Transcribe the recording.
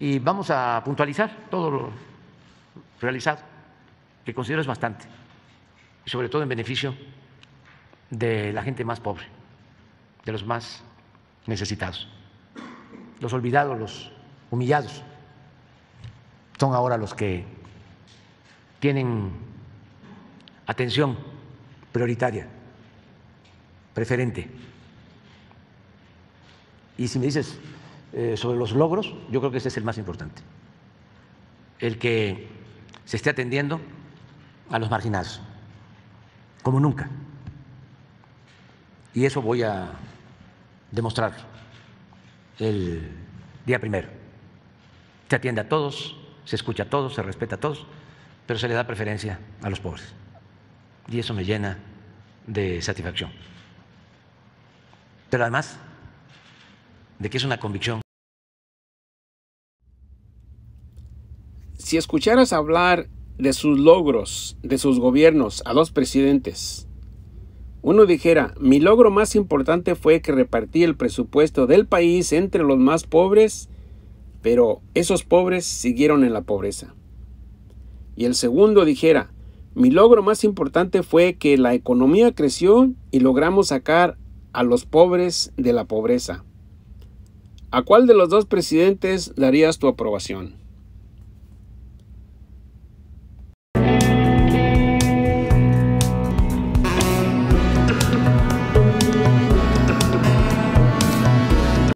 y vamos a puntualizar todo lo realizado, que considero es bastante, sobre todo en beneficio de la gente más pobre, de los más necesitados, los olvidados, los humillados. Son ahora los que tienen atención prioritaria, preferente. Y si me dices, eh, sobre los logros, yo creo que ese es el más importante, el que se esté atendiendo a los marginados, como nunca. Y eso voy a demostrar el día primero. Se atiende a todos, se escucha a todos, se respeta a todos, pero se le da preferencia a los pobres. Y eso me llena de satisfacción. Pero además de que es una convicción. Si escucharas hablar de sus logros, de sus gobiernos a los presidentes, uno dijera, mi logro más importante fue que repartí el presupuesto del país entre los más pobres, pero esos pobres siguieron en la pobreza. Y el segundo dijera, mi logro más importante fue que la economía creció y logramos sacar a los pobres de la pobreza. ¿A cuál de los dos presidentes darías tu aprobación?